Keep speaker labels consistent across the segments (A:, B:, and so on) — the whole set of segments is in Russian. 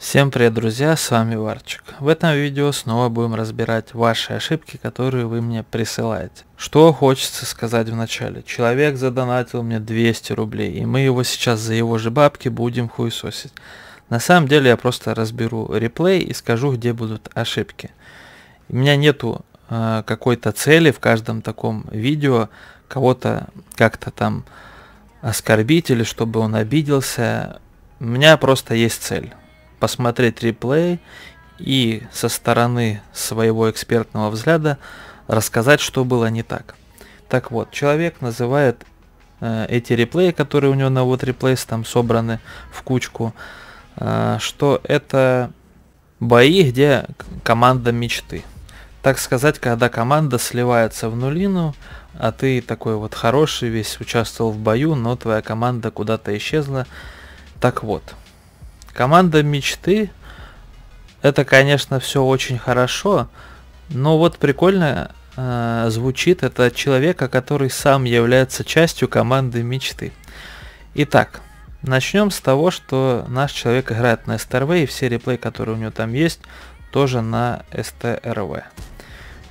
A: Всем привет, друзья, с вами Варчик. В этом видео снова будем разбирать ваши ошибки, которые вы мне присылаете. Что хочется сказать в начале. Человек задонатил мне 200 рублей, и мы его сейчас за его же бабки будем хуесосить. На самом деле я просто разберу реплей и скажу, где будут ошибки. У меня нету э, какой-то цели в каждом таком видео кого-то как-то там оскорбить или чтобы он обиделся. У меня просто есть цель посмотреть реплей и со стороны своего экспертного взгляда рассказать, что было не так. Так вот, человек называет э, эти реплеи, которые у него на вот реплейс там собраны в кучку, э, что это бои, где команда мечты. Так сказать, когда команда сливается в нулину, а ты такой вот хороший, весь участвовал в бою, но твоя команда куда-то исчезла. Так вот, Команда мечты, это, конечно, все очень хорошо, но вот прикольно э, звучит это от человека, который сам является частью команды мечты. Итак, начнем с того, что наш человек играет на СТРВ, и все реплеи, которые у него там есть, тоже на СТРВ.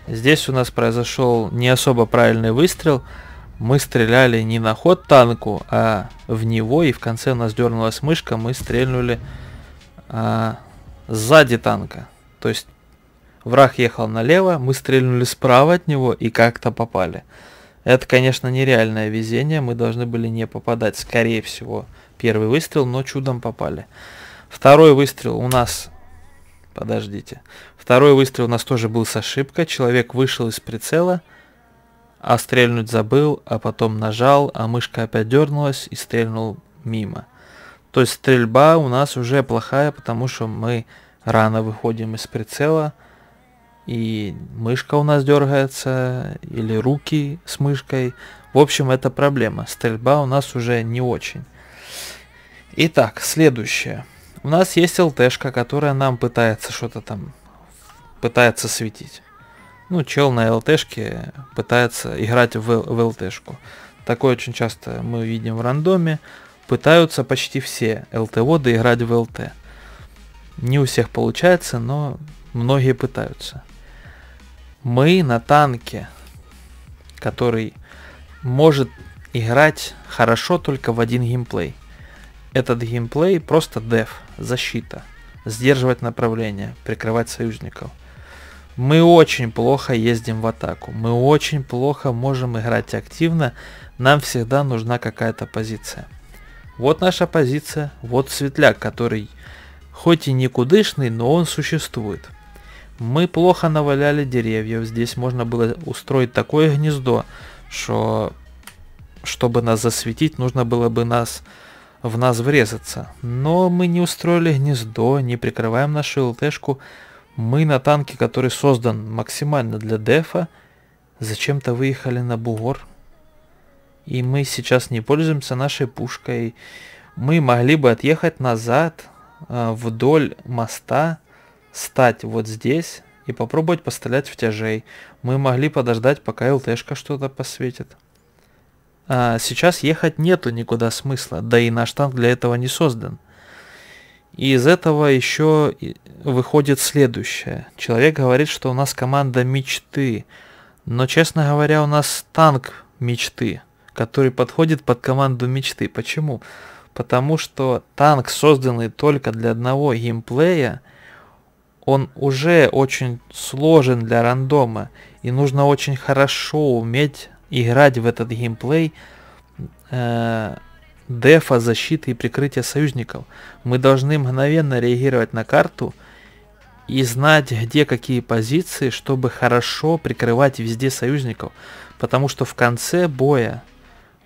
A: Здесь у нас произошел не особо правильный выстрел – мы стреляли не на ход танку, а в него, и в конце у нас дернулась мышка, мы стрельнули а, сзади танка. То есть враг ехал налево, мы стрельнули справа от него и как-то попали. Это, конечно, нереальное везение, мы должны были не попадать, скорее всего, первый выстрел, но чудом попали. Второй выстрел у нас... Подождите. Второй выстрел у нас тоже был с ошибкой. Человек вышел из прицела, а стрельнуть забыл, а потом нажал, а мышка опять дернулась и стрельнул мимо. То есть стрельба у нас уже плохая, потому что мы рано выходим из прицела, и мышка у нас дергается, или руки с мышкой. В общем, это проблема. Стрельба у нас уже не очень. Итак, следующее. У нас есть ЛТшка, которая нам пытается что-то там пытается светить ну, чел на ЛТшке пытается играть в, в ЛТшку. Такое очень часто мы видим в рандоме. Пытаются почти все ЛТО доиграть в ЛТ. Не у всех получается, но многие пытаются. Мы на танке, который может играть хорошо только в один геймплей. Этот геймплей просто деф, защита, сдерживать направление, прикрывать союзников – мы очень плохо ездим в атаку, мы очень плохо можем играть активно, нам всегда нужна какая-то позиция. Вот наша позиция, вот светляк, который хоть и никудышный, но он существует. Мы плохо наваляли деревьев, здесь можно было устроить такое гнездо, что чтобы нас засветить, нужно было бы нас в нас врезаться. Но мы не устроили гнездо, не прикрываем нашу ЛТшку, мы на танке, который создан максимально для дефа, зачем-то выехали на бугор. И мы сейчас не пользуемся нашей пушкой. Мы могли бы отъехать назад, э, вдоль моста, стать вот здесь и попробовать пострелять в тяжей. Мы могли подождать, пока ЛТшка что-то посветит. А сейчас ехать нету никуда смысла, да и наш танк для этого не создан. И из этого еще выходит следующее. Человек говорит, что у нас команда мечты. Но, честно говоря, у нас танк мечты, который подходит под команду мечты. Почему? Потому что танк, созданный только для одного геймплея, он уже очень сложен для рандома. И нужно очень хорошо уметь играть в этот геймплей, э, дефа, защиты и прикрытия союзников. Мы должны мгновенно реагировать на карту и знать, где какие позиции, чтобы хорошо прикрывать везде союзников, потому что в конце боя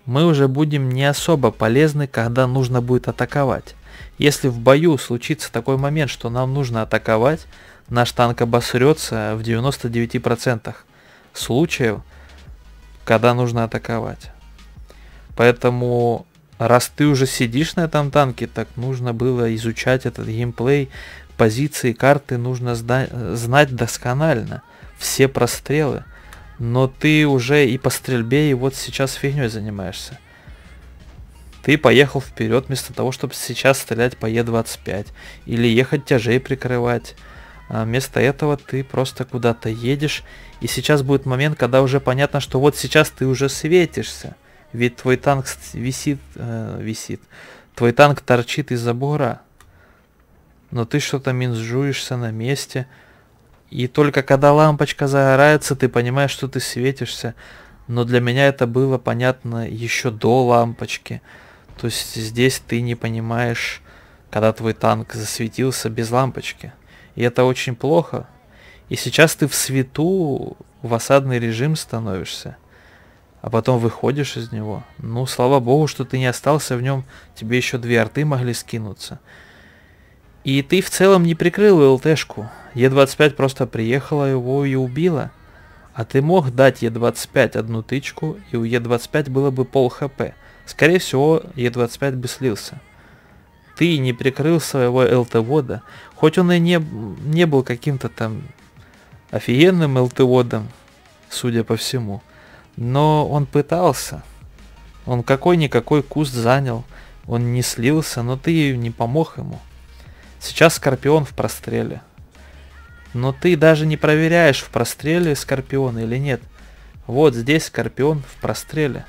A: мы уже будем не особо полезны, когда нужно будет атаковать. Если в бою случится такой момент, что нам нужно атаковать, наш танк обосрется в 99% случаев, когда нужно атаковать. Поэтому раз ты уже сидишь на этом танке, так нужно было изучать этот геймплей, позиции карты нужно знать досконально, все прострелы, но ты уже и по стрельбе, и вот сейчас фигней занимаешься. Ты поехал вперед вместо того, чтобы сейчас стрелять по Е25 или ехать тяжей прикрывать. А вместо этого ты просто куда-то едешь, и сейчас будет момент, когда уже понятно, что вот сейчас ты уже светишься. Ведь твой танк висит, э, висит. Твой танк торчит из забора. Но ты что-то минжуешься на месте. И только когда лампочка загорается, ты понимаешь, что ты светишься. Но для меня это было понятно еще до лампочки. То есть здесь ты не понимаешь, когда твой танк засветился без лампочки. И это очень плохо. И сейчас ты в свету в осадный режим становишься а потом выходишь из него. Ну, слава богу, что ты не остался в нем, тебе еще две арты могли скинуться. И ты в целом не прикрыл ЛТшку. Е-25 просто приехала его и убила. А ты мог дать Е-25 одну тычку, и у Е-25 было бы пол хп. Скорее всего, Е-25 бы слился. Ты не прикрыл своего ЛТ-вода, хоть он и не, не был каким-то там офигенным ЛТ-водом, судя по всему. Но он пытался. Он какой-никакой куст занял. Он не слился, но ты не помог ему. Сейчас Скорпион в простреле. Но ты даже не проверяешь, в простреле Скорпион или нет. Вот здесь Скорпион в простреле.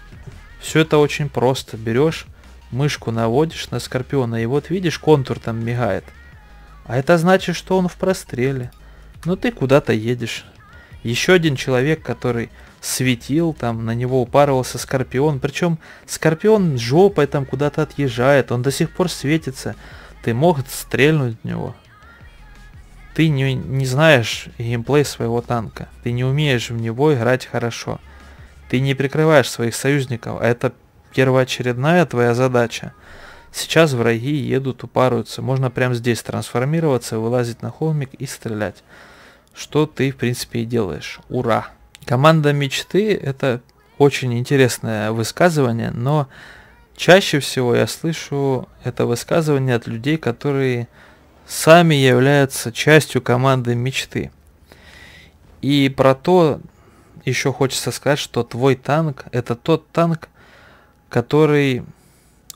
A: Все это очень просто. Берешь, мышку наводишь на Скорпиона, и вот видишь, контур там мигает. А это значит, что он в простреле. Но ты куда-то едешь. Еще один человек, который светил, там на него упарывался Скорпион. Причем Скорпион жопой там куда-то отъезжает, он до сих пор светится. Ты мог стрельнуть в него. Ты не, не знаешь геймплей своего танка. Ты не умеешь в него играть хорошо. Ты не прикрываешь своих союзников. А это первоочередная твоя задача. Сейчас враги едут, упаруются. Можно прямо здесь трансформироваться, вылазить на холмик и стрелять. Что ты, в принципе, и делаешь. Ура! Команда мечты – это очень интересное высказывание, но чаще всего я слышу это высказывание от людей, которые сами являются частью команды мечты. И про то еще хочется сказать, что твой танк – это тот танк, который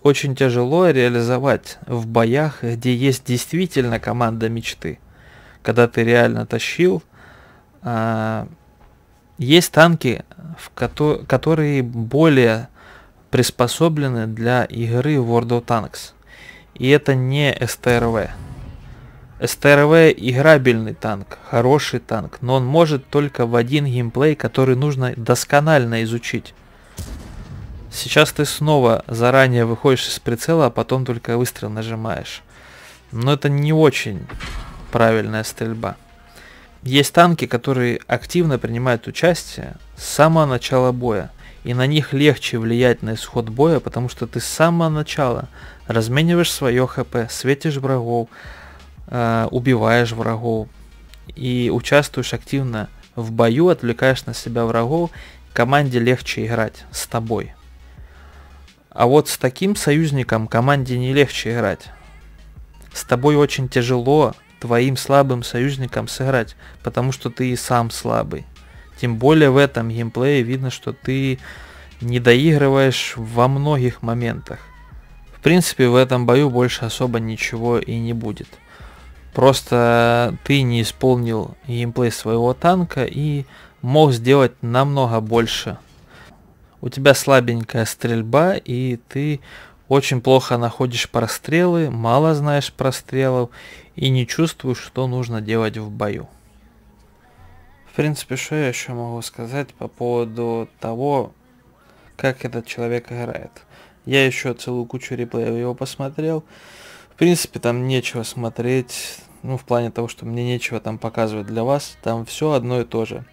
A: очень тяжело реализовать в боях, где есть действительно команда мечты. Когда ты реально тащил, а, есть танки, в кото- которые более приспособлены для игры World of Tanks. И это не СТРВ. СТРВ играбельный танк, хороший танк, но он может только в один геймплей, который нужно досконально изучить. Сейчас ты снова заранее выходишь из прицела, а потом только выстрел нажимаешь. Но это не очень правильная стрельба. Есть танки, которые активно принимают участие с самого начала боя, и на них легче влиять на исход боя, потому что ты с самого начала размениваешь свое хп, светишь врагов, э, убиваешь врагов и участвуешь активно в бою, отвлекаешь на себя врагов, команде легче играть с тобой. А вот с таким союзником команде не легче играть. С тобой очень тяжело твоим слабым союзникам сыграть, потому что ты и сам слабый. Тем более в этом геймплее видно, что ты не доигрываешь во многих моментах. В принципе, в этом бою больше особо ничего и не будет. Просто ты не исполнил геймплей своего танка и мог сделать намного больше. У тебя слабенькая стрельба, и ты очень плохо находишь прострелы, мало знаешь прострелов и не чувствуешь, что нужно делать в бою. В принципе, что я еще могу сказать по поводу того, как этот человек играет. Я еще целую кучу реплеев его посмотрел. В принципе, там нечего смотреть, ну, в плане того, что мне нечего там показывать для вас, там все одно и то же.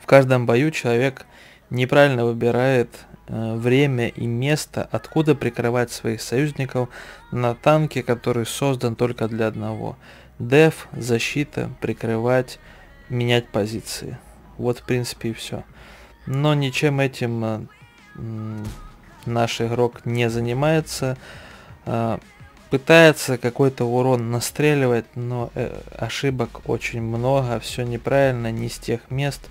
A: В каждом бою человек неправильно выбирает Э, время и место, откуда прикрывать своих союзников на танке, который создан только для одного. Деф, защита, прикрывать, менять позиции. Вот в принципе и все. Но ничем этим э, наш игрок не занимается. Э, пытается какой-то урон настреливать, но ошибок очень много, все неправильно, не с тех мест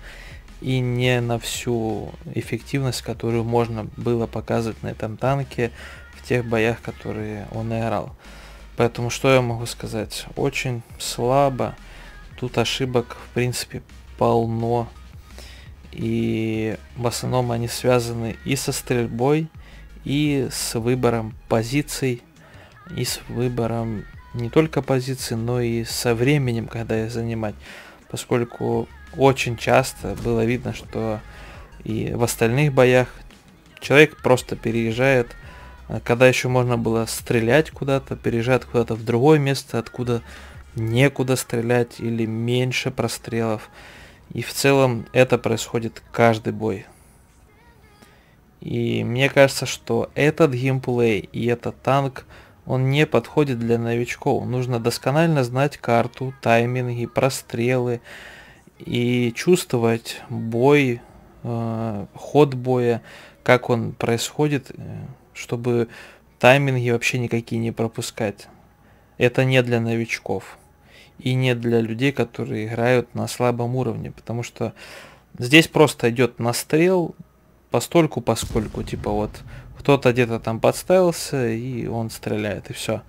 A: и не на всю эффективность, которую можно было показывать на этом танке в тех боях, которые он играл. Поэтому что я могу сказать? Очень слабо. Тут ошибок, в принципе, полно. И в основном они связаны и со стрельбой, и с выбором позиций, и с выбором не только позиций, но и со временем, когда их занимать. Поскольку очень часто было видно, что и в остальных боях человек просто переезжает, а, когда еще можно было стрелять куда-то, переезжает куда-то в другое место, откуда некуда стрелять или меньше прострелов. И в целом это происходит каждый бой. И мне кажется, что этот геймплей и этот танк, он не подходит для новичков. Нужно досконально знать карту, тайминги, прострелы, и чувствовать бой, э, ход боя, как он происходит, э, чтобы тайминги вообще никакие не пропускать. Это не для новичков и не для людей, которые играют на слабом уровне, потому что здесь просто идет настрел постольку, поскольку, типа вот кто-то где-то там подставился и он стреляет и все.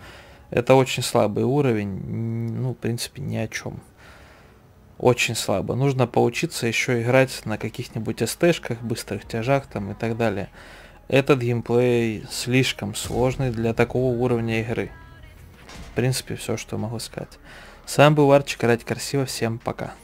A: Это очень слабый уровень, ну, в принципе, ни о чем очень слабо. Нужно поучиться еще играть на каких-нибудь СТшках, быстрых тяжах там и так далее. Этот геймплей слишком сложный для такого уровня игры. В принципе, все, что могу сказать. С вами был Арчик, играть красиво, всем пока.